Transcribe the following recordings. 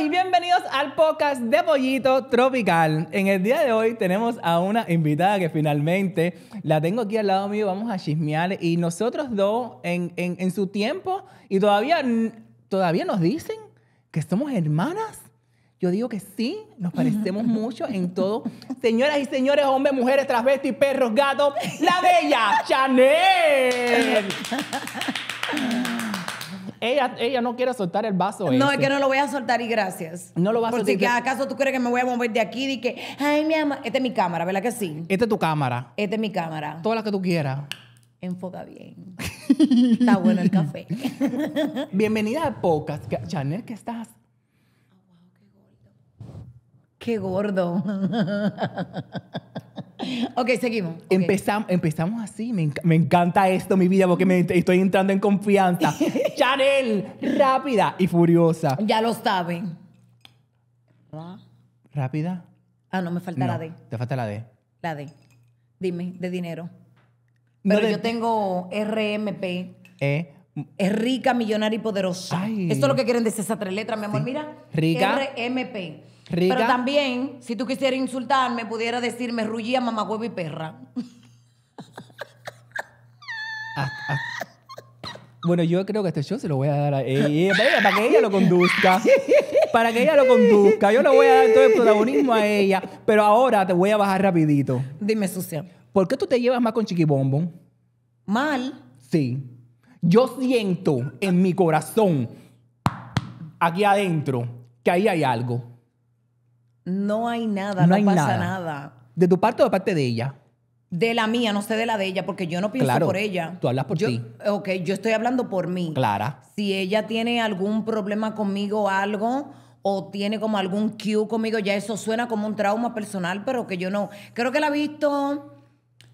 y bienvenidos al podcast de Pollito Tropical. En el día de hoy tenemos a una invitada que finalmente la tengo aquí al lado mío, vamos a chismear y nosotros dos en, en, su tiempo y todavía, todavía nos dicen que somos hermanas. Yo digo que sí, nos parecemos mucho en todo. Señoras y señores, hombres, mujeres, travestis, perros, gatos, la bella Chanel. ella, no quiere soltar el vaso. No, es que no lo voy a soltar y gracias. No lo vas a soltar. Porque acaso tú crees que me voy a mover de aquí y que, ay, mi amor, esta es mi cámara, ¿verdad que sí? Esta es tu cámara. Esta es mi cámara. Toda la que tú quieras. Enfoca bien. Está bueno el café. Bienvenida a Pocas. Chanel, ¿qué estás? Qué gordo. Qué gordo. ok, seguimos. empezamos así. Me, encanta esto, mi vida, porque me estoy entrando en confianza. Chanel, rápida y furiosa. Ya lo saben. ¿Rápida? Ah, no, me falta la D. Te falta la D. La D. Dime, de dinero. Pero yo tengo RMP. Eh, es rica, millonaria y poderosa. Esto es lo que quieren decir esas tres letras, mi amor. Mira. Rica. RMP. Pero también, si tú quisieras insultarme, pudiera decirme rullía mamá huevo y perra. Ah, ah. Bueno, yo creo que este show se lo voy a dar a ella, para que ella lo conduzca. Para que ella lo conduzca. Yo le voy a dar todo el protagonismo a ella. Pero ahora te voy a bajar rapidito. Dime, sucia. ¿Por qué tú te llevas más con Chiquibombo? Mal. Sí. Yo siento en mi corazón, aquí adentro, que ahí hay algo. No hay nada, no, pasa nada. ¿De tu parte o de parte de ella? De la mía, no sé de la de ella, porque yo no pienso por ella. Tú hablas por ti. Ok, yo estoy hablando por mí. Clara. Si ella tiene algún problema conmigo o algo, o tiene como algún cue conmigo, ya eso suena como un trauma personal, pero que yo no. Creo que la he visto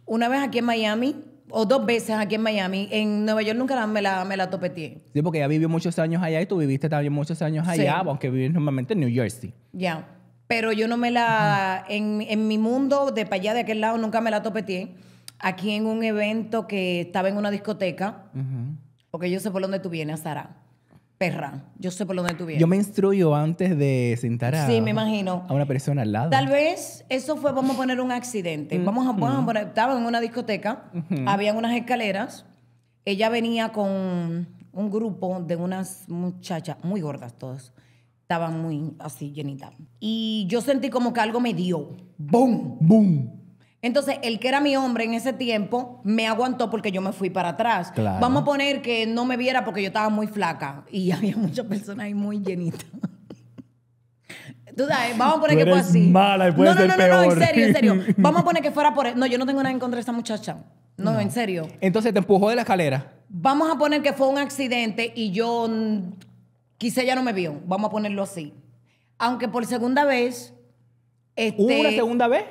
una vez aquí en Miami, o dos veces aquí en Miami. En Nueva York nunca me, la, me la Sí, porque ella vivió muchos años allá y tú viviste también muchos años allá, aunque vives normalmente en New Jersey. Ya pero yo no me la, en, mi mundo de para allá, de aquel lado, nunca me la topeteé. Aquí en un evento que estaba en una discoteca, porque yo sé por dónde tú vienes, Sara. Perra, yo sé por dónde tú vienes. Yo me instruyo antes de sentar a, sí, me imagino. a una persona al lado. Tal vez eso fue, vamos a poner un accidente. Vamos a, poner, estaba en una discoteca, habían unas escaleras, ella venía con un grupo de unas muchachas muy gordas todas estaba muy así llenita. Y yo sentí como que algo me dio. ¡Bum! ¡Bum! Entonces, el que era mi hombre en ese tiempo me aguantó porque yo me fui para atrás. Vamos a poner que no me viera porque yo estaba muy flaca y había muchas personas ahí muy llenitas. Tú sabes, vamos a poner que fue así. no, no, no, no, en serio, en serio. Vamos a poner que fuera por. E-, no, yo no tengo nada en contra de esa muchacha. no, en serio. Entonces te empujó de la escalera. Vamos a poner que fue un accidente y yo Quizá ya no me vio, vamos a ponerlo así. Aunque por segunda vez. Este, una segunda vez?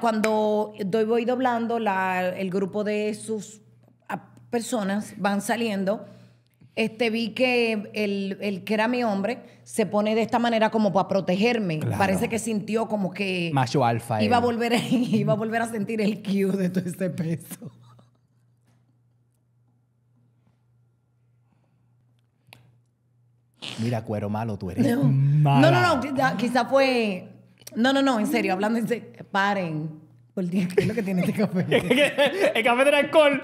cuando doy, voy doblando, el grupo de sus personas van saliendo. Este, vi que el, que era mi hombre se pone de esta manera como para protegerme. Parece que sintió como que. Macho alfa. Iba a, volver, iba a volver a sentir el cue de todo ese peso. Mira, cuero malo, tú eres. No, no, no, no quizá, fue. No, no, no, en serio, hablando en serio. Paren. Por ¿qué es lo que tiene este café? el café tiene alcohol.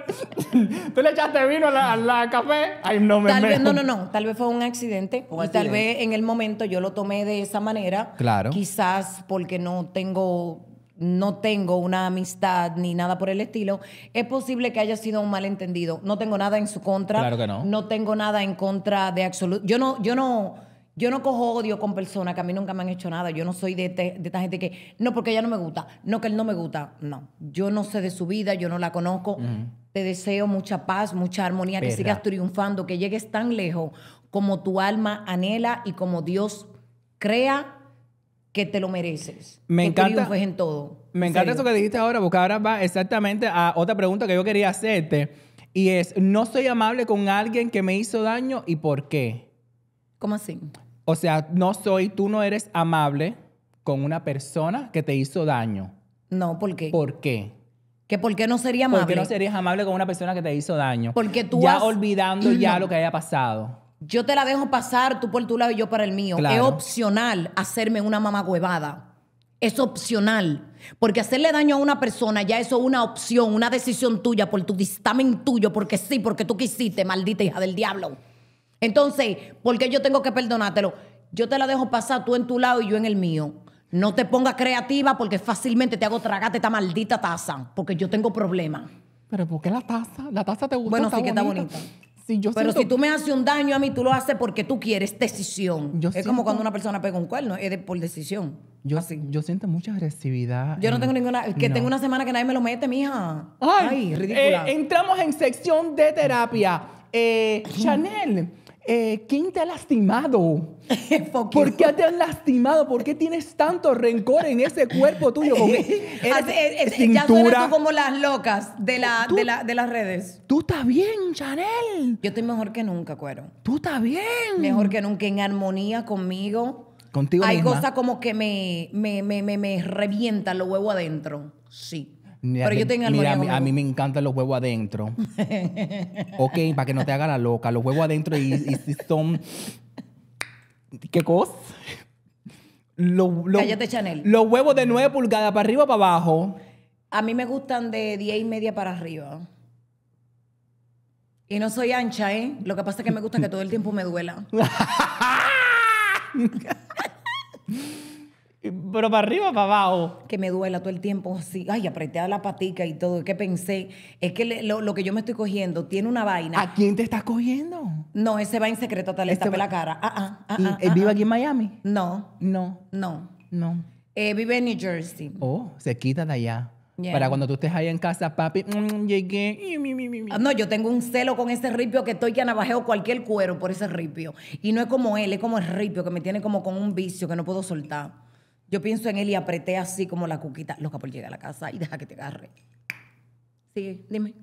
Tú le echaste vino al, la, café. Ay, no me tal vez, No, no, no. Tal vez fue un accidente. tal vez en el momento yo lo tomé de esa manera. Claro. Quizás porque no tengo no tengo una amistad ni nada por el estilo, es posible que haya sido un malentendido. No tengo nada en su contra. Claro que no. No tengo nada en contra de absoluto. Yo no, yo no, yo no cojo odio con personas que a mí nunca me han hecho nada. Yo no soy de, esta gente que, no, porque ella no me gusta, no, que él no me gusta. No, yo no sé de su vida, yo no la conozco. Te deseo mucha paz, mucha armonía, que sigas triunfando, que llegues tan lejos como tu alma anhela y como Dios crea que te lo mereces. Me encanta. en todo. Me encanta eso que dijiste ahora, porque ahora va exactamente a otra pregunta que yo quería hacerte. Y es, no soy amable con alguien que me hizo daño y por qué. ¿Cómo así? O sea, no soy, tú no eres amable con una persona que te hizo daño. No, ¿por qué? ¿Por qué? Que por qué no sería amable. ¿Por no serías amable con una persona que te hizo daño? Porque tú ya olvidando ya lo que haya pasado yo te la dejo pasar tú por tu lado y yo para el mío. Es opcional hacerme una mamá huevada. Es opcional. Porque hacerle daño a una persona ya eso es una opción, una decisión tuya por tu dictamen tuyo, porque sí, porque tú quisiste, maldita hija del diablo. Entonces, ¿por qué yo tengo que perdonártelo? Yo te la dejo pasar tú en tu lado y yo en el mío. No te pongas creativa porque fácilmente te hago tragarte esta maldita taza, porque yo tengo problemas. Pero ¿por qué la taza? La taza te gusta. Bueno, sí que está bonita. Pero si tú me haces un daño a mí, tú lo haces porque tú quieres decisión. es como cuando una persona pega un cuerno, es por decisión. Yo, yo siento mucha agresividad. Yo no tengo ninguna. Que tengo una semana que nadie me lo mete, mija. Ay, Ay eh, ridícula. entramos en sección de terapia. Eh, Chanel. Eh, ¿quién te ha lastimado? ¿Por qué te han lastimado? ¿Por qué tienes tanto rencor en ese cuerpo tuyo? es, eh, eh, ya suena como las locas de, la, de, las redes. Tú estás bien, Chanel. Yo estoy mejor que nunca, cuero. Tú estás bien. Mejor que nunca, en armonía conmigo. Contigo Hay cosas como que me, me, me, me, me revientan los huevos adentro. Sí pero yo tengo mira, a, mí me encantan los huevos adentro. ok, para que no te haga la loca. Los huevos adentro y, y son... ¿Qué cosa? Lo, lo, Chanel. Los huevos de 9 pulgadas para arriba o para abajo. A mí me gustan de 10 y media para arriba. Y no soy ancha, ¿eh? Lo que pasa es que me gusta que todo el tiempo me duela. pero para arriba, para abajo. Que me duela todo el tiempo, así, ay, apreté a la patica y todo. que pensé? Es que lo, que yo me estoy cogiendo tiene una vaina. ¿A quién te estás cogiendo? No, ese va en secreto tal le tapé la cara. Ah, ah, ah ¿Y él ah, eh, ah, vive aquí en Miami? No. No. No. No. Eh, vive en New Jersey. Oh, se quita de allá. Para cuando tú estés ahí en casa, papi, mm, llegué. No, yo tengo un celo con ese ripio que estoy que navajeo cualquier cuero por ese ripio. Y no es como él, es como el ripio que me tiene como con un vicio que no puedo soltar. Yo pienso en él y apreté así como la cuquita. Loca por llegar a la casa y deja que te agarre. Sigue, dime.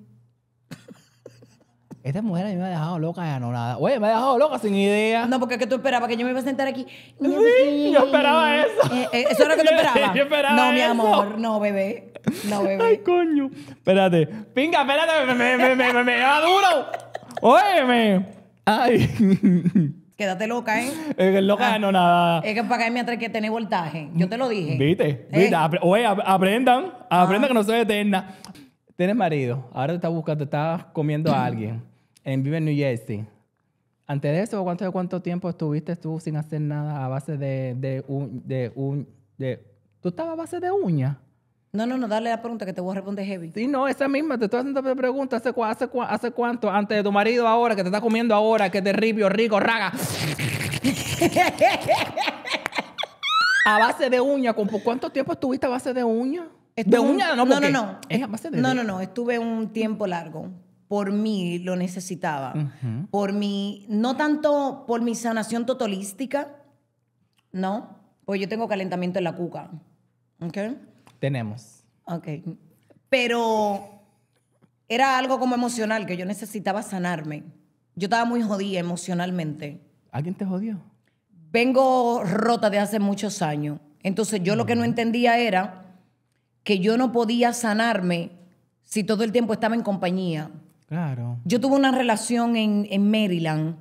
Esta mujer a mí me ha dejado loca y anonada. Oye, me ha dejado loca sin idea. No, porque es que tú esperabas que yo me iba a sentar aquí. Sí, yo esperaba eso. Eh, eh, eso era lo que tú Yo esperaba no, mi amor, no, bebé. No, bebé. Ay, coño. Espérate. Pinga, espérate, me, me, me, me, me, me, duro. Óyeme. Ay. Quédate loca, ¿eh? Es que loca ah, no nada. Es que para me que tenés voltaje. Yo te lo dije. Viste, Oye, aprendan, aprendan ah. que no soy eterna. Tienes marido, ahora te estás buscando, te estás comiendo a alguien. En, vive en New Jersey. Antes de eso, ¿cuánto, ¿cuánto tiempo estuviste tú sin hacer nada a base de, de, un, de, un, de... ¿Tú estabas a base de uña? No, no, no, dale la pregunta que te voy a responder heavy. Sí, no, esa misma, te estoy haciendo la pregunta, ¿hace, hace, hace cuánto? Antes de tu marido ahora, que te está comiendo ahora, que te ripio, rico, raga. a base de uña, cuánto tiempo estuviste a base de uña? de uña, no, no, no, no. Es a base de no, no, no, estuve un tiempo largo. Por mí lo necesitaba. Por mí, no tanto por mi sanación totalística, ¿no? Porque yo tengo calentamiento en la cuca. ¿Ok? Tenemos. Ok. Pero era algo como emocional, que yo necesitaba sanarme. Yo estaba muy jodida emocionalmente. ¿Alguien te jodió? Vengo rota de hace muchos años. Entonces yo lo que no entendía era que yo no podía sanarme si todo el tiempo estaba en compañía. Claro. Yo tuve una relación en, Maryland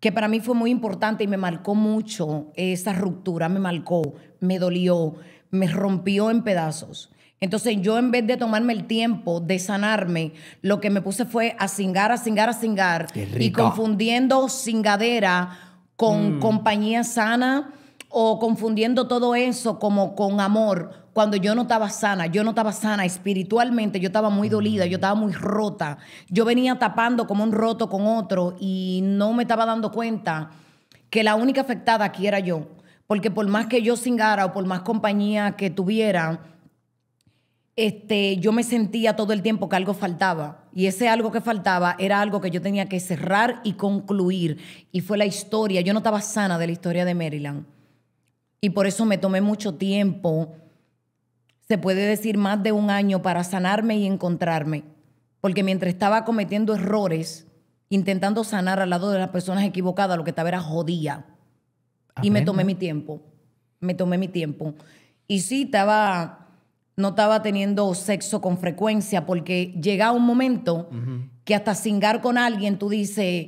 que para mí fue muy importante y me marcó mucho esa ruptura, me marcó, me dolió, me rompió en pedazos. Entonces yo en vez de tomarme el tiempo de sanarme, lo que me puse fue a cingar, a cingar, a cingar. Y confundiendo cingadera con mm. compañía sana o confundiendo todo eso como con amor, cuando yo no estaba sana, yo no estaba sana espiritualmente, yo estaba muy dolida, yo estaba muy rota, yo venía tapando como un roto con otro y no me estaba dando cuenta que la única afectada aquí era yo. Porque por más que yo singara o por más compañía que tuviera, este, yo me sentía todo el tiempo que algo faltaba. Y ese algo que faltaba era algo que yo tenía que cerrar y concluir. Y fue la historia. Yo no estaba sana de la historia de Maryland. Y por eso me tomé mucho tiempo, se puede decir más de un año, para sanarme y encontrarme. Porque mientras estaba cometiendo errores, intentando sanar al lado de las personas equivocadas, lo que estaba era jodía. Y me tomé mi tiempo. Me tomé mi tiempo. Y sí, estaba, no estaba teniendo sexo con frecuencia porque llega un momento que hasta cingar con alguien tú dices,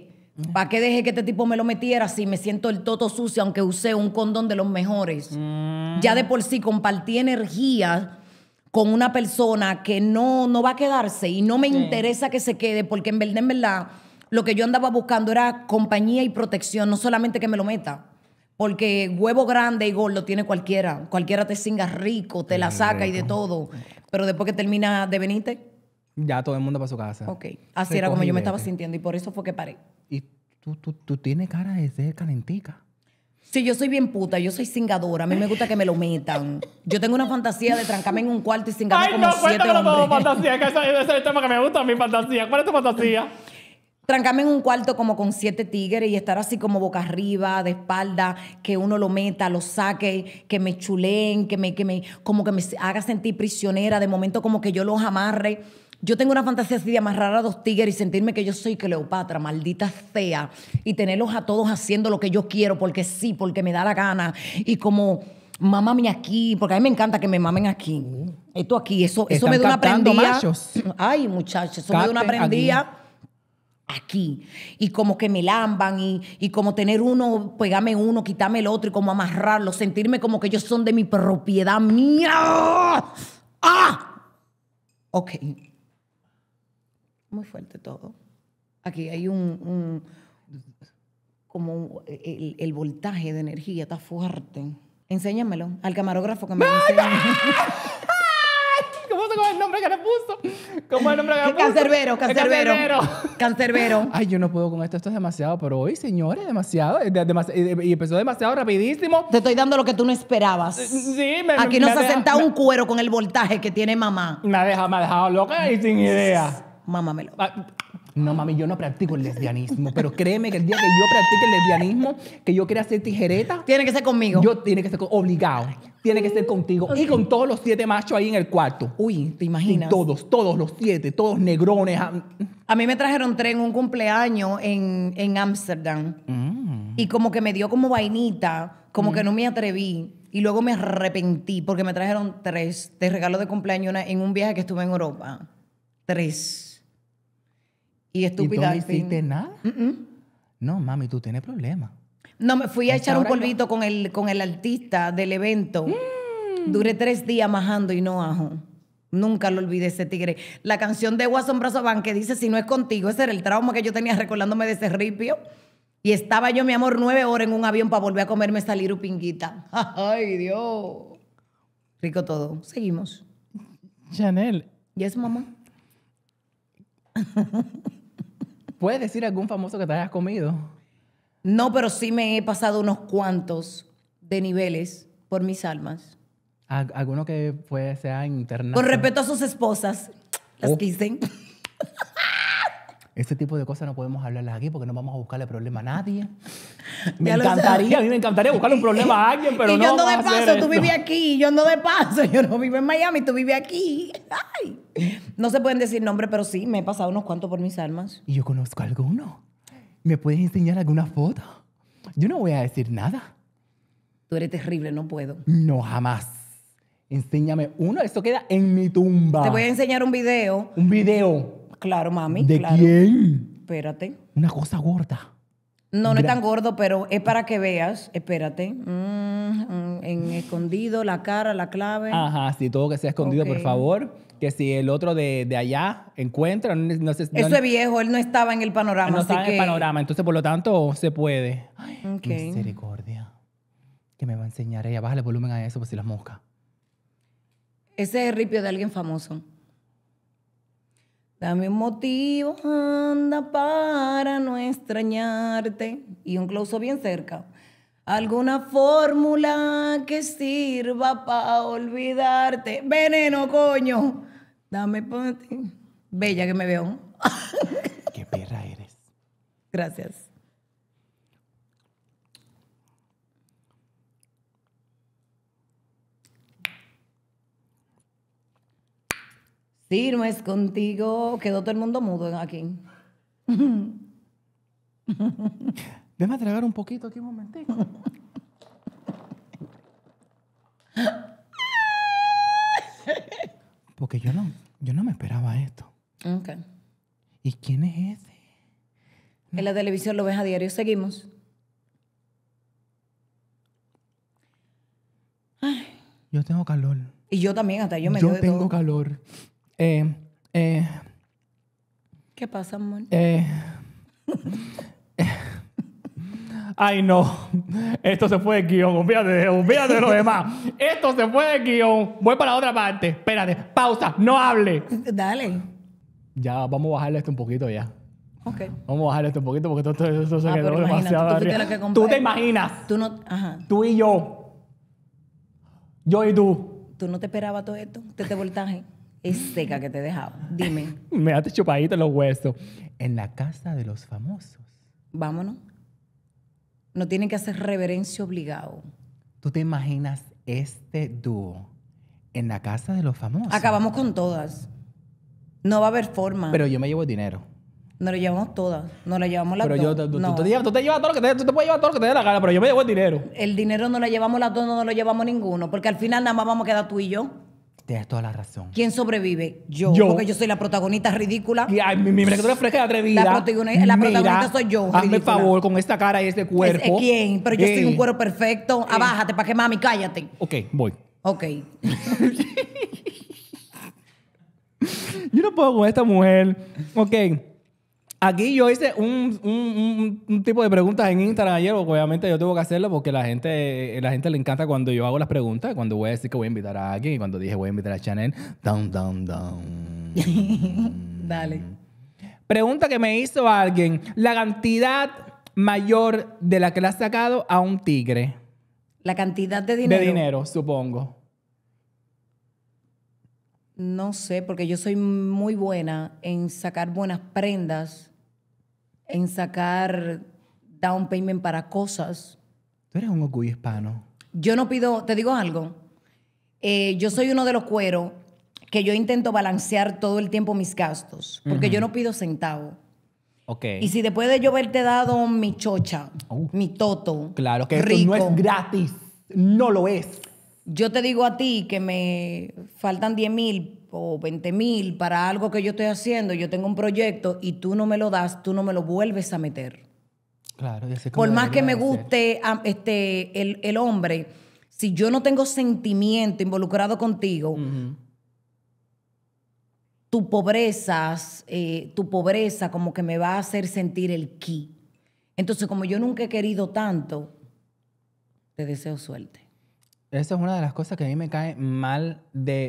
¿para qué dejé que este tipo me lo metiera si me siento el toto sucio aunque usé un condón de los mejores? Mm. Ya de por sí compartí energía con una persona que no, no va a quedarse y no me interesa que se quede porque en verdad, en verdad, lo que yo andaba buscando era compañía y protección, no solamente que me lo meta. Porque huevo grande y gordo tiene cualquiera. Cualquiera te singa rico, te la saca y de todo. Pero después que termina de venirte. Ya todo el mundo para su casa. Ok. Así era como yo me estaba sintiendo y por eso fue que paré. Y tú, tienes cara de ser calentica. Sí, yo soy bien puta, yo soy cingadora. A mí me gusta que me lo metan. Yo tengo una fantasía de trancarme en un cuarto y cingarme como siete Ay, no, todo, fantasía. es el tema que me gusta a mí, fantasía. ¿Cuál es tu fantasía? trancarme en un cuarto como con siete tigres y estar así como boca arriba, de espalda, que uno lo meta, lo saque, que me chulen, que me, que me, como que me haga sentir prisionera, de momento como que yo los amarre. Yo tengo una fantasía así de amarrar a dos tigres y sentirme que yo soy Cleopatra, maldita sea, y tenerlos a todos haciendo lo que yo quiero, porque sí, porque me da la gana, y como mamame aquí, porque a mí me encanta que me mamen aquí. Esto aquí, eso, eso me da una prendida. Ay, muchachos, eso me da una prendida aquí. Y como que me lamban y, como tener uno, pegame uno, quitarme el otro y como amarrarlo, sentirme como que ellos son de mi propiedad mía. ¡Ah! Ok. Muy fuerte todo. Aquí hay un, como el, voltaje de energía está fuerte. Enséñamelo al camarógrafo que me que le puso? ¿Cómo es el nombre que le puso? Cancerbero, cancerbero. Cancerbero. Ay, yo no puedo con esto, esto es demasiado, pero hoy, señores, demasiado. Eh, eh, y empezó demasiado rapidísimo. Te estoy dando lo que tú no esperabas. Eh, sí, me Aquí nos ha sentado un cuero con el voltaje que tiene mamá. Me ha dejado, dejado loca y sin Mamá me lo ah, no mami, yo no practico el lesbianismo, pero créeme que el día que yo practique el lesbianismo, que yo quiera hacer tijereta, tiene que ser conmigo. Yo tiene que ser obligado, tiene que ser contigo y con todos los siete machos ahí en el cuarto. Uy, ¿te imaginas? todos, todos los siete, todos negrones. Ah, mm. A mí me trajeron tres en un cumpleaños en Ámsterdam mm. y como que me dio como vainita, como que mm. no me atreví. Y luego me arrepentí porque me trajeron tres de regalo de cumpleaños en un viaje que estuve en Europa. Tres. Y estúpida. ¿Y no hiciste nada? No, mami, tú tienes problemas. No, me fui a echar un polvito con, el, con el artista del evento. Mm. Duré tres días majando y no ajo. Nunca lo olvidé ese tigre. La canción de Watson van que dice Si no es contigo, ese era el trauma que yo tenía recordándome de ese ripio. Y estaba yo, mi amor, nueve horas en un avión para volver a comerme salir esa pinguita. Ay, Dios. Rico todo. Seguimos. Chanel. ¿Y es mamá? ¿Puedes decir algún famoso que te hayas comido? No, pero sí me he pasado unos cuantos de niveles por mis almas. ¿Alguno que puede sea internado? Con respeto a sus esposas, las oh. Este tipo de cosas no podemos hablarlas aquí porque no vamos a buscarle problema a nadie. Me encantaría, a mí me encantaría buscarle un problema a alguien, pero no. Y yo ando de paso, tú vives aquí, yo no de paso, yo no vivo en Miami, tú vives aquí. No se pueden decir nombres, pero sí, me he pasado unos cuantos por mis almas. Y yo conozco a alguno. ¿Me puedes enseñar alguna foto? Yo no voy a decir nada. Tú eres terrible, no puedo. No, jamás. Enséñame uno, esto queda en mi tumba. Te voy a enseñar un video. ¿Un video? Claro, mami. ¿De quién? Espérate. Una cosa gorda. No, no es tan gordo, pero es para que veas, espérate, mm, mm, en escondido, la cara, la clave. Ajá, sí, todo que sea escondido, por favor. Que si el otro de, allá encuentra, no, Eso es viejo, él no estaba en el panorama. No está en el panorama, entonces por lo tanto se puede. Ay, Misericordia. Que me va a enseñar ella. Bájale volumen a eso por pues, si las moscas. Ese es el ripio de alguien famoso. Dame un motivo, anda, para no extrañarte. Y un close bien cerca. Alguna fórmula que sirva para olvidarte. Veneno, coño. Dame para ti. Bella que me veo. Qué perra eres. Gracias. Sí, no es contigo. Quedó todo el mundo mudo aquí. Déjame tragar un poquito aquí un momentico. Porque yo no, yo no me esperaba esto. Ok. ¿Y quién es ese? En la televisión lo ves a diario. Seguimos. Yo tengo calor. Y yo también, hasta yo me Yo tengo calor. Eh, eh, ¿Qué pasa, Mon? Eh, Ay, no. Esto se fue de guión. Olvídate, olvídate de lo demás. Esto se fue de guión. Voy para la otra parte. Espérate. Pausa. No hable. Dale. Ya, vamos a bajarle esto un poquito ya. Ok. Vamos a bajarle esto un poquito porque esto, se ah, quedó demasiado tú, tú, te imaginas. Tú no... Ajá. Tú y yo. Yo y tú. Tú no te esperabas todo esto. te voltaje es seca que te he dejado. Dime. Me has chupadito los huesos. En la casa de los famosos. Vámonos. No tienen que hacer reverencia obligado. ¿Tú te imaginas este dúo en la casa de los famosos? Acabamos con todas. No va a haber forma. Pero yo me llevo el dinero. No lo llevamos todas. No lo llevamos las pero Pero yo, tú, te llevas, todo lo que te, puedes llevar todo lo que te dé la gana, pero yo me llevo el dinero. El dinero no lo llevamos las dos, no lo llevamos ninguno, porque al final nada más vamos a quedar tú y yo. Te das toda la razón. ¿Quién sobrevive? Yo. Porque yo soy la protagonista ridícula. Y, ay, mi, mi criatura fresca y atrevida. La, protagonista, soy yo. Hazme ridícula. favor con esta cara y este cuerpo. Es, ¿Quién? Pero yo soy un cuero perfecto. Abájate para que mami, cállate. Ok, voy. Ok. yo no puedo con esta mujer. Ok. Aquí yo hice un, tipo de preguntas en Instagram ayer, obviamente yo tengo que hacerlo porque la gente, eh, la gente le encanta cuando yo hago las preguntas, cuando voy a decir que voy a invitar a alguien, cuando dije voy a invitar a Chanel, down, down, down. Dale. Pregunta que me hizo alguien, la cantidad mayor de la que le has sacado a un tigre. La cantidad de dinero. De dinero, supongo. No sé, porque yo soy muy buena en sacar buenas prendas en sacar down payment para cosas. Tú eres un orgullo hispano. Yo no pido, te digo algo, eh, yo soy uno de los cueros que yo intento balancear todo el tiempo mis gastos, porque yo no pido centavo. Okay. Y si después de yo haberte dado mi chocha, uh. mi toto, claro que rico, no es gratis, no lo es. Yo te digo a ti que me faltan 10 mil o 20 mil para algo que yo estoy haciendo, yo tengo un proyecto y tú no me lo das, tú no me lo vuelves a meter. Claro, Por más que me guste ah, este, el, hombre, si yo no tengo sentimiento involucrado contigo, tu pobreza, eh, tu pobreza como que me va a hacer sentir el ki. Entonces, como yo nunca he querido tanto, te deseo suerte. Esa es una de las cosas que a mí me cae mal de,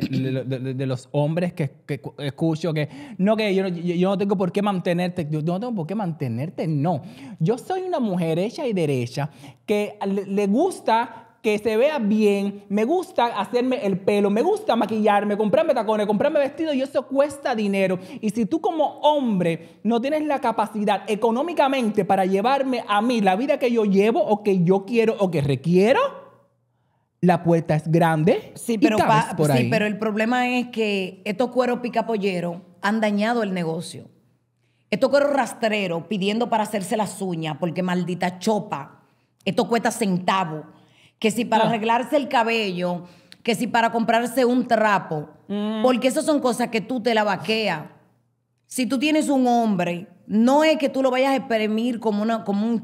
los hombres que, escucho, que no, que yo, yo, no tengo por qué mantenerte, yo no tengo por qué mantenerte, no. Yo soy una mujer hecha y derecha que le, le gusta que se vea bien, me gusta hacerme el pelo, me gusta maquillarme, comprarme tacones, comprarme vestidos y eso cuesta dinero. Y si tú como hombre no tienes la capacidad económicamente para llevarme a mí la vida que yo llevo o que yo quiero o que requiero, la puerta es grande. Sí, pero, pero el problema es que estos cueros picapolleros han dañado el negocio. Estos cueros rastreros pidiendo para hacerse las uñas, porque maldita chopa, esto cuesta centavo. Que si para ah. arreglarse el cabello, que si para comprarse un trapo, mm. porque esas son cosas que tú te la vaqueas. Si tú tienes un hombre no es que tú lo vayas a exprimir como una, como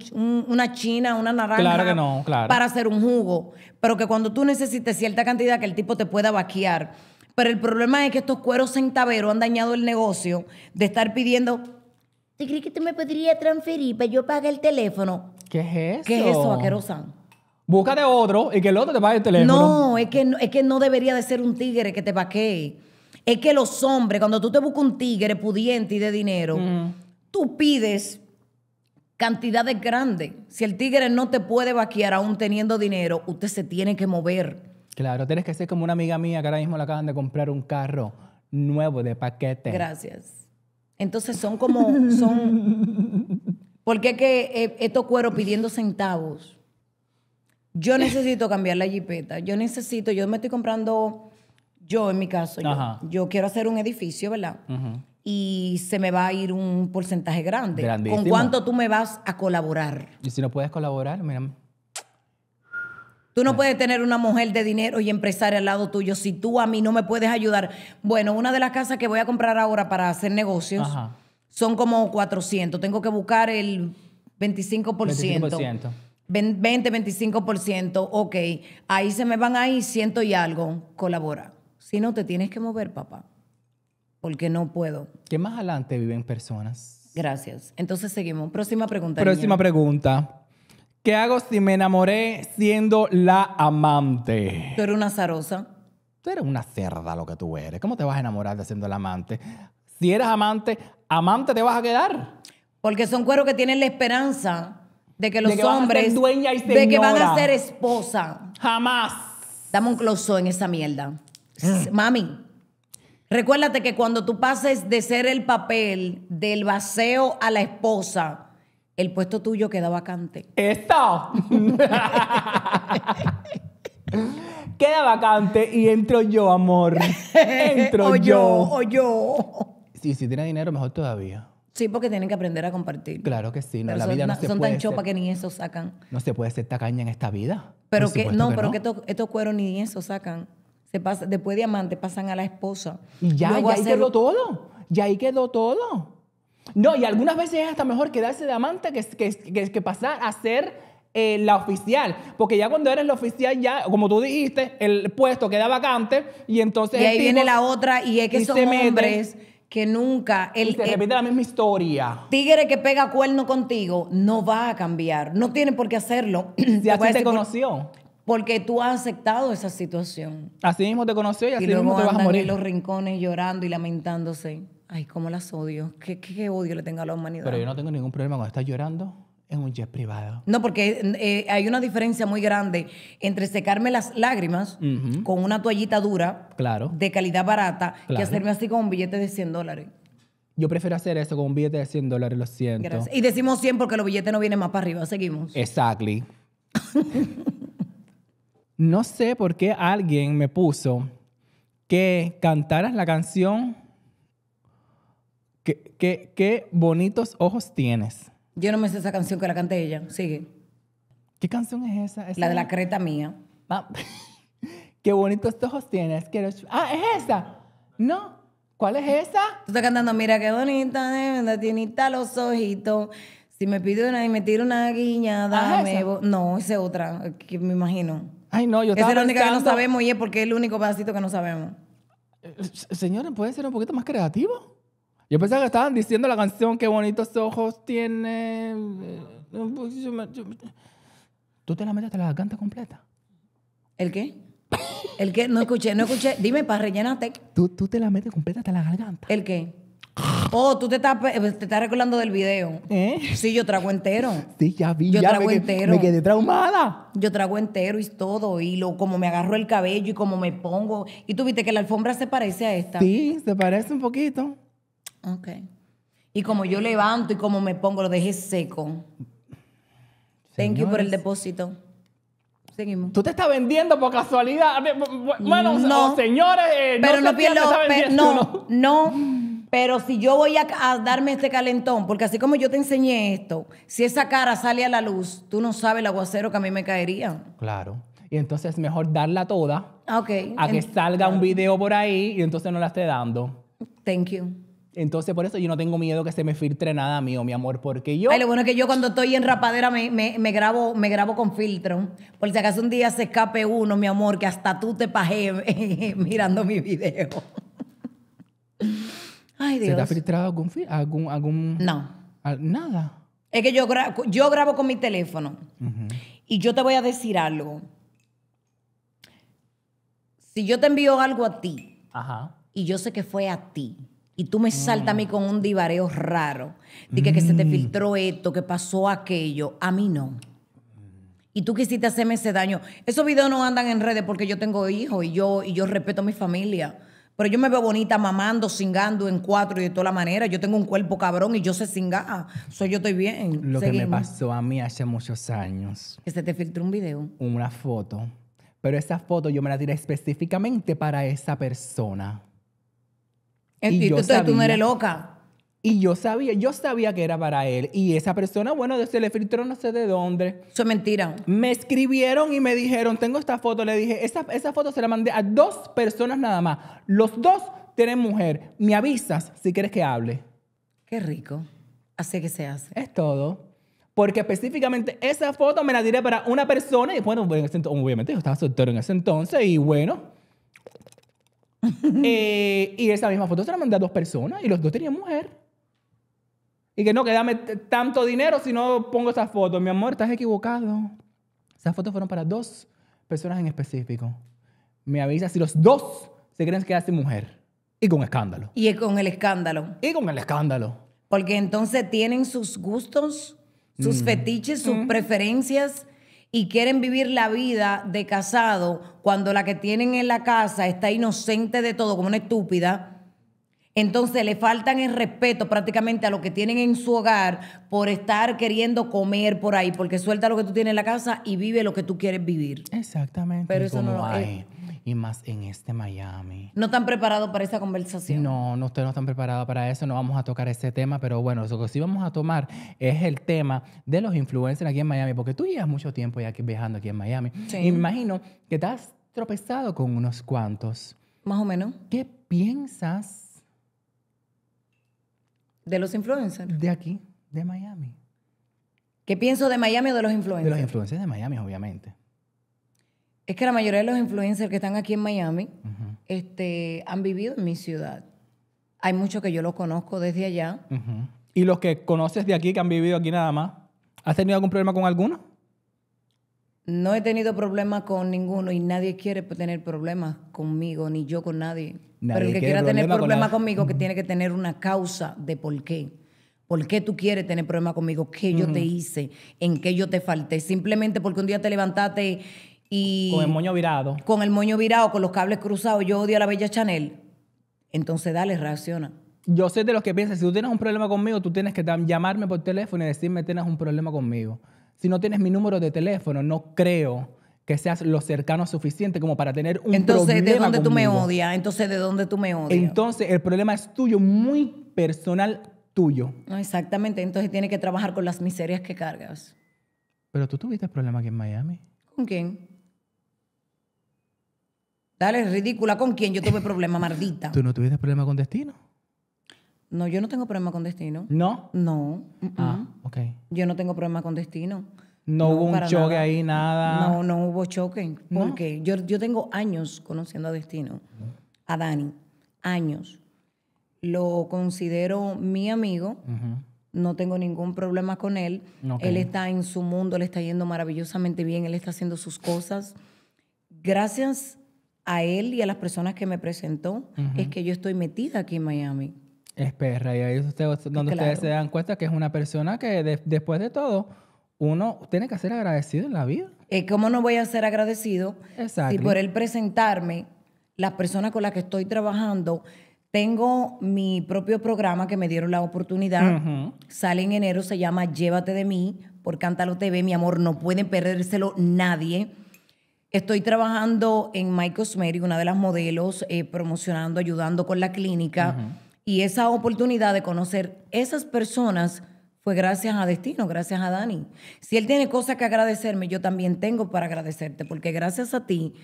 una china, una naranja. Claro que no, claro. Para hacer un jugo. Pero que cuando tú necesites cierta cantidad que el tipo te pueda vaquear. Pero el problema es que estos cueros centaveros han dañado el negocio de estar pidiendo. ¿Te crees que tú me podrías transferir para yo pagar el teléfono? ¿Qué es eso? ¿Qué es eso, vaquerosan? Búscate otro y que el otro te pague el teléfono. No, es que no, es que no debería de ser un tigre que te vaquee. Es que los hombres, cuando tú te buscas un tigre pudiente y de dinero tú pides cantidades grandes. Si el tigre no te puede vaquear aún teniendo dinero, usted se tiene que mover. Claro, tienes que ser como una amiga mía que ahora mismo le acaban de comprar un carro nuevo de paquete. Gracias. Entonces son como, son, porque que eh, estos cueros pidiendo centavos. Yo necesito cambiar la jipeta. Yo necesito, yo me estoy comprando, yo en mi caso, yo, quiero hacer un edificio, ¿verdad? y se me va a ir un porcentaje grande. ¿Con cuánto tú me vas a colaborar? Y si no puedes colaborar, mira, Tú no ah. puedes tener una mujer de dinero y empresaria al lado tuyo si tú a mí no me puedes ayudar. Bueno, una de las casas que voy a comprar ahora para hacer negocios son como 400. Tengo que buscar el 25%. 25%. 20, 25%, ok, ahí se me van ahí ciento y algo, colabora. Si no, te tienes que mover, papá porque no puedo. ¿Qué más adelante viven personas? Gracias. Entonces seguimos. Próxima pregunta. Próxima pregunta. ¿Qué hago si me enamoré siendo la amante? Tú eres una zarosa. Tú eres una cerda lo que tú eres. ¿Cómo te vas a enamorar de siendo la amante? Si eres amante, amante te vas a quedar. Porque son cueros que tienen la esperanza de que los hombres. Van a ser de que van a ser esposa. Jamás. Dame un close en esa mierda. Mm. Mami, Recuérdate que cuando tú pases de ser el papel del vaceo a la esposa, el puesto tuyo queda vacante. ¡Esto! queda vacante y entro yo, amor. Entro o yo, O yo. Sí, si tiene dinero, mejor todavía. Sí, porque tienen que aprender a compartir. Claro que sí, no, la son, vida no, son tan chopas que ni eso sacan. No se puede ser caña en esta vida. Pero que no, pero que, estos cueros ni eso sacan pasa, después de amante pasan a la esposa. Y ya, Luego ahí quedó todo. Ya ahí quedó todo. No, y algunas veces es hasta mejor quedarse de amante que, que, que, pasar a ser eh, la oficial. Porque ya cuando eres la oficial, ya, como tú dijiste, el puesto queda vacante y entonces. Y ahí viene la otra y es que son hombres que nunca. El, y se repite la misma historia. Tigre que pega cuerno contigo no va a cambiar. No tiene por qué hacerlo. ya así te conoció. Porque tú has aceptado esa situación. Así mismo te conoció y así mismo te vas a morir. en los rincones llorando y lamentándose. Ay, cómo las odio. ¿Qué, odio le tengo a la humanidad. Pero yo no tengo ningún problema cuando estás llorando en un jet privado. No, porque eh, hay una diferencia muy grande entre secarme las lágrimas con una toallita dura, claro. de calidad barata, y hacerme así con un billete de 100 dólares. Yo prefiero hacer eso con un billete de 100 dólares, lo siento. Y decimos 100 porque los billetes no vienen más para arriba. Seguimos. Exactly. No sé por qué alguien me puso que cantaras la canción que, bonitos ojos tienes. Yo no me sé esa canción que la canté ella. Sigue. ¿Qué canción es esa? la de la creta mía. Ah, qué bonitos ojos tienes. Ah, es esa. No. ¿Cuál es esa? Tú estás cantando, mira qué bonita, eh, tienita los ojitos. Si me pido una y me tiro una guiñada, ah, No, es otra, que me imagino. Ay, no, yo estaba Esa es la única que no sabemos y es porque es el único pedacito que no sabemos. Señores, puede ser un poquito más creativo. Yo pensaba que estaban diciendo la canción, qué bonitos ojos tiene. Eh, tú te la metes, hasta la garganta completa. ¿El qué? ¿El qué? No escuché, no escuché. Dime, para rellenarte. Tú, tú te la metes completa hasta la garganta. ¿El qué? Oh, tú te estás, eh, te estás recordando del video. ¿Eh? Sí, yo trago entero. Sí, ya vi. Yo ya trago me entero. me traumada. Yo trago entero y todo. Y lo, como me agarro el cabello y como me pongo. Y tú viste que la alfombra se parece a esta. Sí, se parece un poquito. Ok. Y como yo levanto y como me pongo, lo dejé seco. Thank you por el depósito. Seguimos. Tú te estás vendiendo por casualidad. Bueno, no, señores, eh, pero no, no, no, pero si yo voy a, darme este calentón, porque así como yo te enseñé esto, si esa cara sale a la luz, tú no sabes el aguacero que a mí me caería. Claro. Y entonces es mejor darla toda ah, okay. a que salga un video por ahí y entonces no la esté dando. Thank you. Entonces, por eso yo no tengo miedo que se me filtre nada mío, mi amor, porque yo... Ay, lo bueno es que yo cuando estoy en rapadera me, me, grabo, me grabo con filtro. Por si acaso un día se escape uno, mi amor, que hasta tú te pajé mirando mi video. ¿Se te ha filtrado algún... algún, No. nada. Es que yo, yo grabo con mi teléfono. Y yo te voy a decir algo. Si yo te envío algo a ti, y yo sé que fue a ti, y tú me mm. saltas a mí con un divareo raro, de que, se te mm. filtró esto, que pasó aquello, a mí no. Y tú quisiste hacerme ese daño. Esos videos no andan en redes porque yo tengo hijos y yo, y yo respeto a mi familia. Pero yo me veo bonita mamando, cingando en cuatro y de toda la manera. Yo tengo un cuerpo cabrón y yo sé cingar. Soy yo estoy bien. Lo que me pasó a mí hace muchos años. Que te filtró un video. Una foto. Pero esa foto yo me la tiré específicamente para esa persona. Eh, y, tú no eres loca. Y yo sabía, yo sabía que era para él. Y esa persona, bueno, se le filtró no sé de dónde. Eso es mentira. Me escribieron y me dijeron, tengo esta foto. Le dije, esa, foto se la mandé a dos personas nada más. Los dos tienen mujer. Me avisas si quieres que hable. Qué rico. Así que se hace. Es todo. Porque específicamente esa foto me la tiré para una persona. Y bueno, obviamente yo estaba soltero en ese entonces. Y bueno, eh, y esa misma foto se la mandé a dos personas y los dos tenían mujer que no, que dame tanto dinero si no pongo esa foto. Mi amor, estás equivocado. Esas fotos fueron para dos personas en específico. Me avisa si los dos se creen que sin mujer. Y con escándalo. Y con el escándalo. Y con el escándalo. Porque entonces tienen sus gustos, sus mm. fetiches, sus mm. preferencias y quieren vivir la vida de casado cuando la que tienen en la casa está inocente de todo, como una estúpida entonces le faltan el respeto prácticamente a lo que tienen en su hogar por estar queriendo comer por ahí, porque suelta lo que tú tienes en la casa y vive lo que tú quieres vivir. Exactamente. Pero eso no hay. Es y más en este Miami. ¿No están preparados para esa conversación? No, no, ustedes no están preparados para eso, no vamos a tocar ese tema, pero bueno, lo que sí vamos a tomar es el tema de los influencers aquí en Miami, porque tú llevas mucho tiempo ya aquí, viajando aquí en Miami. Y me imagino que te has tropezado con unos cuantos. Más o menos. ¿Qué piensas ¿De los influencers? De aquí, de Miami. ¿Qué pienso de Miami o de los influencers? De los influencers de Miami, obviamente. Es que la mayoría de los influencers que están aquí en Miami este, han vivido en mi ciudad. Hay muchos que yo los conozco desde allá. ¿Y los que conoces de aquí, que han vivido aquí nada más, has tenido algún problema con alguno? No he tenido problema con ninguno y nadie quiere tener problemas conmigo, ni yo con nadie. Pero el que quiera tener problema conmigo que tiene que tener una causa de por qué. ¿Por qué tú quieres tener problemas conmigo? ¿Qué yo te hice? ¿En qué yo te falté? Simplemente porque un día te levantaste y... Con el moño virado. Con el moño virado, con los cables cruzados. Yo odio a la bella Chanel. Entonces dale, reacciona. Yo sé de los que piensan, si tú tienes un problema conmigo, tú tienes que llamarme por teléfono y decirme tienes un problema conmigo. Si no tienes mi número de teléfono, no creo que seas lo cercano suficiente como para tener un problema. Entonces, ¿de dónde tú me odias? Entonces, ¿de dónde tú me odias? Entonces, el problema es tuyo, muy personal tuyo. exactamente. Entonces, tienes que trabajar con las miserias que cargas. Pero tú tuviste problema aquí en Miami. ¿Con quién? Dale, ridícula. ¿Con quién yo tuve problema, mardita? ¿Tú no tuviste problema con destino? No, yo no tengo problema con destino. ¿No? No. Ah, ok. Yo no tengo problema con destino. No, hubo un choque ahí, nada. No, no hubo choque. Porque yo, tengo años conociendo a Destino, a Dani, años. Lo considero mi amigo. No tengo ningún problema con él. Él está en su mundo, le está yendo maravillosamente bien, él está haciendo sus cosas. Gracias a él y a las personas que me presentó, es que yo estoy metida aquí en Miami. Es perra, y ahí es donde ustedes se dan cuenta que es una persona que después de todo uno tiene que ser agradecido en la vida. Eh, ¿Cómo no voy a ser agradecido Exacto. Y por él presentarme, las personas con las que estoy trabajando, tengo mi propio programa que me dieron la oportunidad, sale en enero, se llama Llévate de mí por Cántalo TV, mi amor, no pueden perdérselo nadie. Estoy trabajando en Mike Cosmetic, una de las modelos, eh, promocionando, ayudando con la clínica. Y esa oportunidad de conocer esas personas fue gracias a Destino, gracias a Dani. Si él tiene cosas que agradecerme, yo también tengo para agradecerte, porque gracias a ti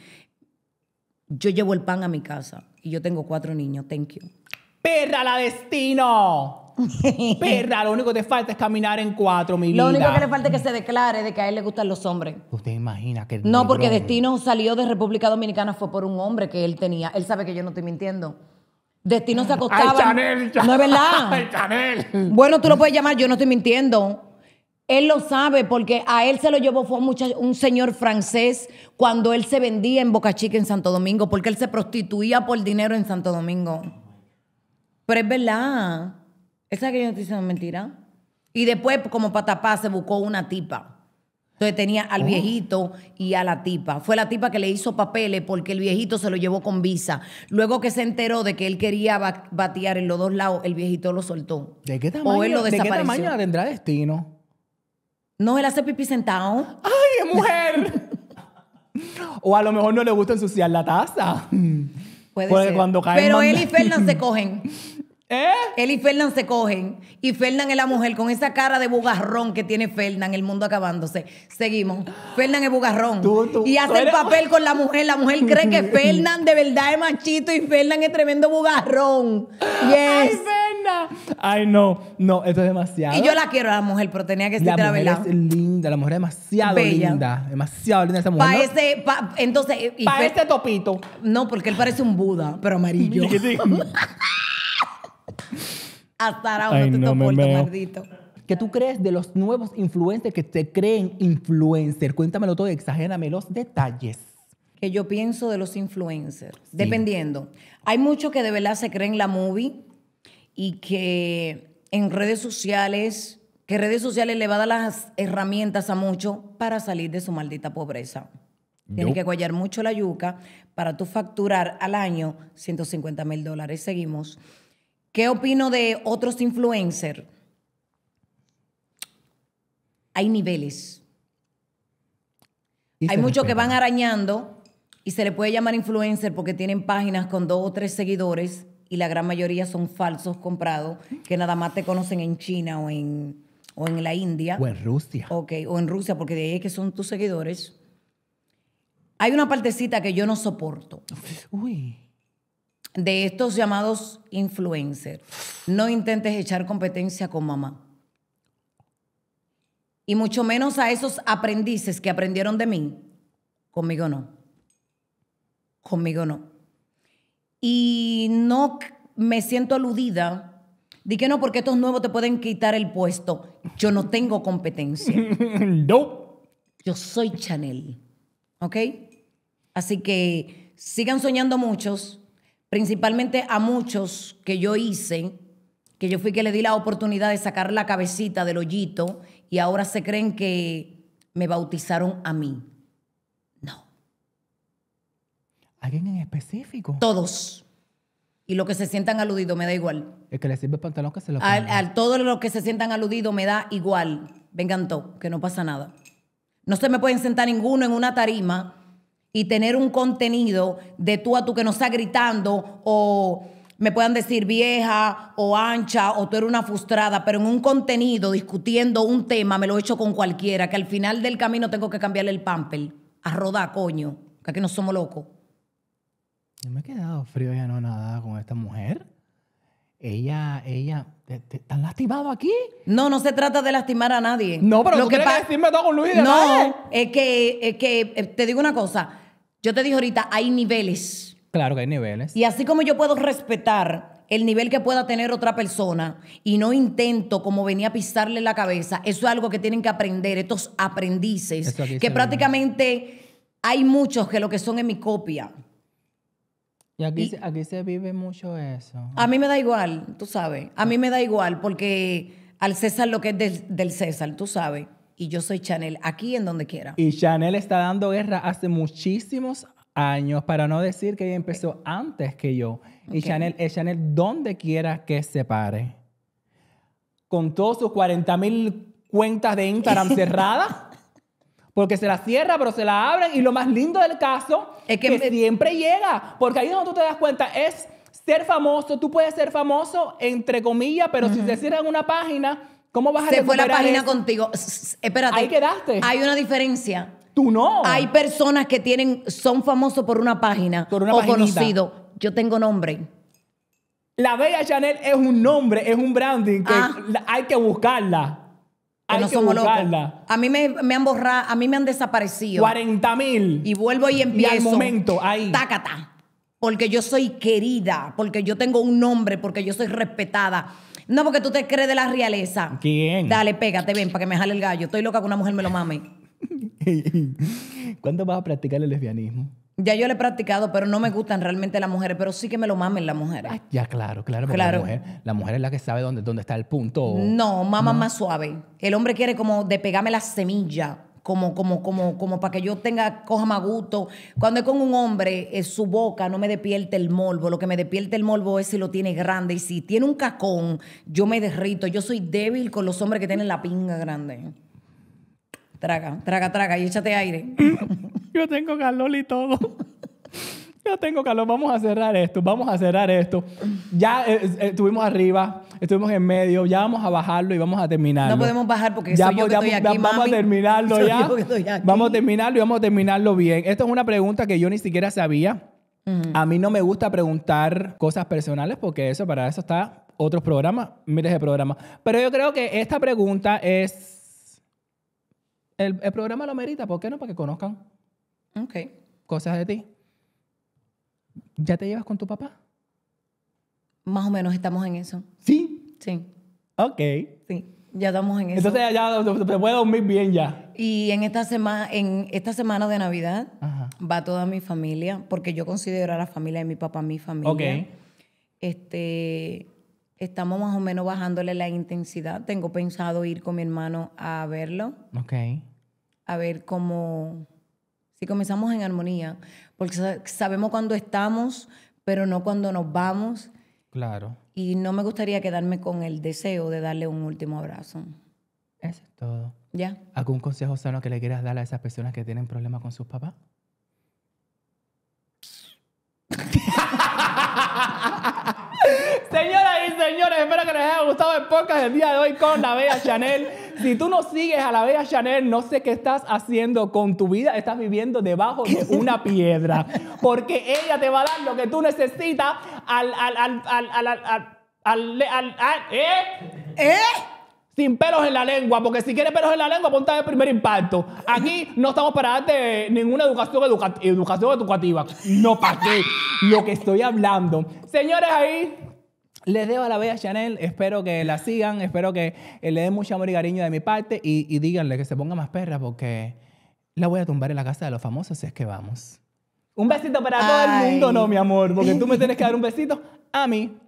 yo llevo el pan a mi casa y yo tengo cuatro niños. Thank you. Perra la destino. Perra, lo único que te falta es caminar en cuatro, mi Lo único que le falta es que se declare de que a él le gustan los hombres. Usted imagina que... No, porque Destino salió de República Dominicana fue por un hombre que él tenía. Él sabe que yo no estoy mintiendo. Destino se acostaba, No es verdad. Bueno, tú lo puedes llamar, yo no estoy mintiendo. Él lo sabe porque a él se lo llevó fue un, señor francés cuando él se vendía en Boca Chica en Santo Domingo, porque él se prostituía por dinero en Santo Domingo. Pero es verdad. Esa que yo no es mentira. Y después, como patapá, se buscó una tipa. Entonces tenía al oh. viejito y a la tipa. Fue la tipa que le hizo papeles porque el viejito se lo llevó con visa. Luego que se enteró de que él quería batear en los dos lados, el viejito lo soltó. ¿De qué tamaño, o él lo ¿de qué tamaño tendrá destino? No, él hace pipí sentado. ¡Ay, mujer! o a lo mejor no le gusta ensuciar la taza. Puede ser. Pero él y Fernán se cogen. ¿Eh? Él y Fernan se cogen. Y Fernan es la mujer con esa cara de bugarrón que tiene Fernan el mundo acabándose. Seguimos. Fernan es bugarrón. Tú, tú, y hace el papel con la mujer. La mujer cree que Fernan de verdad es machito y Fernan es tremendo bugarrón. Yes. Ay, Fernan Ay, no. No, esto es demasiado. Y yo la quiero a la mujer, pero tenía que decirte la, la mujer es linda. La mujer es demasiado linda. Demasiado linda esa mujer. Para ese, entonces. Para este topito. No, porque él parece un Buda, pero amarillo. Hasta no te no maldito. ¿Qué tú crees de los nuevos influencers que te creen influencer? Cuéntamelo todo, exagérame los detalles. Que yo pienso de los influencers, dependiendo. Hay muchos que de verdad se creen la movie y que en redes sociales, que redes sociales le va a dar las herramientas a muchos para salir de su maldita pobreza. Tiene que guayar mucho la yuca para tú facturar al año 150 mil dólares. Seguimos. ¿Qué opino de otros influencers? Hay niveles. Hay muchos que van arañando y se le puede llamar influencer porque tienen páginas con dos o tres seguidores y la gran mayoría son falsos comprados que nada más te conocen en China o en, o en la India. O en Rusia. Ok, o en Rusia, porque de ahí es que son tus seguidores. Hay una partecita que yo no soporto. Uy de estos llamados influencers. No intentes echar competencia con mamá. Y mucho menos a esos aprendices que aprendieron de mí. Conmigo no. Conmigo no. Y no me siento aludida. Di que no, porque estos nuevos te pueden quitar el puesto. Yo no tengo competencia. no. Yo soy Chanel. ¿Ok? Así que sigan soñando muchos principalmente a muchos que yo hice, que yo fui que le di la oportunidad de sacar la cabecita del hoyito y ahora se creen que me bautizaron a mí. No. ¿Alguien en específico? Todos. Y los que se sientan aludidos me da igual. El que le sirve pantalón que se lo al, A Todos los que se sientan aludidos me da igual. Vengan todos, que no pasa nada. No se me pueden sentar ninguno en una tarima y tener un contenido de tú a tú que no está gritando o me puedan decir vieja o ancha o tú eres una frustrada, pero en un contenido discutiendo un tema me lo he hecho con cualquiera, que al final del camino tengo que cambiarle el pampel. A rodar, coño, que no somos locos. Yo me he quedado frío ya no nada con esta mujer. Ella, ella, ¿te, te, lastimado aquí? No, no se trata de lastimar a nadie. No, pero lo tú que tienes con No, es que, es que, eh, te digo una cosa yo te dije ahorita, hay niveles. Claro que hay niveles. Y así como yo puedo respetar el nivel que pueda tener otra persona y no intento como venía a pisarle la cabeza, eso es algo que tienen que aprender estos aprendices, que prácticamente hay muchos que lo que son en mi copia. Y aquí, se, aquí se vive mucho eso. A mí me da igual, tú sabes. A mí me da igual porque al César lo que es del César, tú sabes y yo soy Chanel, aquí en donde quiera. Y Chanel está dando guerra hace muchísimos años, para no decir que ella empezó antes que yo. Y Chanel es Chanel donde quiera que se pare. Con todos sus 40 mil cuentas de Instagram cerradas. Porque se la cierra, pero se la abren. Y lo más lindo del caso es que, siempre llega. Porque ahí es donde tú te das cuenta es ser famoso. Tú puedes ser famoso, entre comillas, pero si se cierran una página, ¿Cómo vas a Se fue la página contigo. espérate. Ahí quedaste. Hay una diferencia. Tú no. Hay personas que tienen, son famosos por una página por una o conocido. Yo tengo nombre. La Bella Chanel es un nombre, es un branding que ah. hay que buscarla. hay que buscarla. A mí me, han borrado, a mí me han desaparecido. 40 mil. Y vuelvo y empiezo. Y al momento, ahí. Tácata porque yo soy querida, porque yo tengo un nombre, porque yo soy respetada. No, porque tú te crees de la realeza. ¿Quién? Dale, pégate, ven, para que me jale el gallo. Estoy loca que una mujer me lo mame. ¿Cuándo vas a practicar el lesbianismo? Ya yo lo he practicado, pero no me gustan realmente las mujeres, pero sí que me lo mamen las mujeres. ya, claro, claro, porque claro. La, mujer, la mujer es la que sabe dónde, dónde está el punto. No, mama más suave. El hombre quiere como de pegarme la semilla como, como, como, como para que yo tenga, coja más gusto. Cuando es con un hombre, es eh, su boca no me despierte el morbo. Lo que me despierte el morbo es si lo tiene grande. Y si tiene un cacón, yo me derrito. Yo soy débil con los hombres que tienen la pinga grande. Traga, traga, traga y échate aire. Yo tengo calor y todo tengo calor, vamos a cerrar esto, vamos a cerrar esto. Ya eh, eh, estuvimos arriba, estuvimos en medio, ya vamos a bajarlo y vamos a terminarlo. No podemos bajar porque ya, soy yo ya, estoy aquí, Vamos a terminarlo ya. Vamos a terminarlo y vamos a terminarlo bien. Esto es una pregunta que yo ni siquiera sabía. Mm. A mí no me gusta preguntar cosas personales porque eso para eso está otros programas, miles de programas. Pero yo creo que esta pregunta es el, el programa lo merita, ¿por qué no? Para que conozcan. Ok. Cosas de ti. ¿Ya te llevas con tu papá? Más o menos estamos en eso. ¿Sí? Sí. Ok. Sí, ya estamos en eso. Entonces ya, te puedo dormir bien ya. Y en esta, semana, en esta semana de Navidad va toda mi familia, porque yo considero a la familia de mi papá mi familia. Ok. Este, estamos más o menos bajándole la intensidad. Tengo pensado ir con mi hermano a verlo. Ok. A ver cómo si comenzamos en armonía, porque sabemos cuando estamos, pero no cuando nos vamos. Claro. Y no me gustaría quedarme con el deseo de darle un último abrazo. Eso es todo. ¿Ya? ¿Algún consejo sano que le quieras dar a esas personas que tienen problemas con sus papás? Señoras y señores, espero que les haya gustado el podcast del día de hoy con la Bella Chanel. Si tú no sigues a la Bella Chanel, no sé qué estás haciendo con tu vida. Estás viviendo debajo de una piedra. Porque ella te va a dar lo que tú necesitas al. al, al, al, al, al, al, ¿Eh? ¿Eh? sin pelos en la lengua, porque si quieres pelos en la lengua, ponte el primer impacto. Aquí no estamos para darte ninguna educación, educación educativa. No, ¿para qué? Lo que estoy hablando. Señores, ahí les dejo a la bella Chanel. Espero que la sigan. Espero que eh, le den mucho amor y cariño de mi parte. Y, díganle que se ponga más perra porque la voy a tumbar en la casa de los famosos si es que vamos. Un besito para todo el mundo, no, mi amor. Porque tú me tienes que dar un besito a mí.